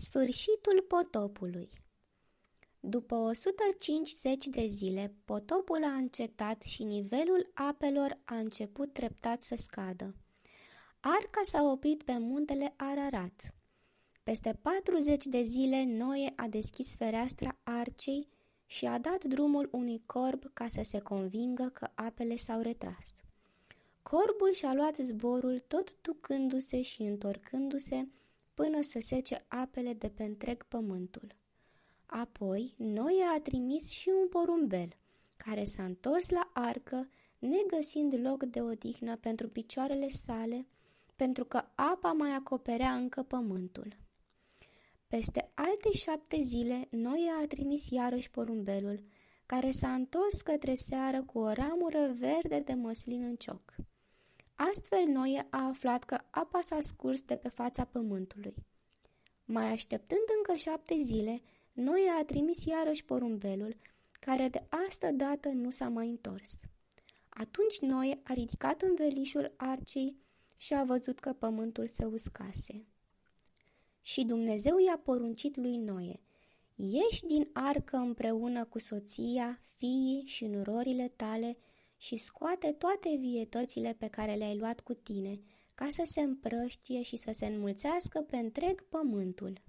Sfârșitul potopului După 150 de zile, potopul a încetat și nivelul apelor a început treptat să scadă. Arca s-a oprit pe muntele Ararat. Peste 40 de zile, Noe a deschis fereastra arcei și a dat drumul unui corb ca să se convingă că apele s-au retras. Corbul și-a luat zborul tot ducându-se și întorcându-se până să sece apele de pe întreg pământul. Apoi, Noe a trimis și un porumbel, care s-a întors la arcă, negăsind loc de odihnă pentru picioarele sale, pentru că apa mai acoperea încă pământul. Peste alte șapte zile, Noia a trimis iarăși porumbelul, care s-a întors către seară cu o ramură verde de măslin în cioc. Astfel noi a aflat că apa s-a scurs de pe fața pământului. Mai așteptând încă șapte zile, noi a trimis iarăși porumbelul, care de asta dată nu s-a mai întors. Atunci noi a ridicat velișul arcii și a văzut că pământul se uscase. Și Dumnezeu i-a poruncit lui Noe, ieși din arcă împreună cu soția, fiii și nurorile tale și scoate toate vietățile pe care le-ai luat cu tine, ca să se împrăștie și să se înmulțească pe întreg pământul.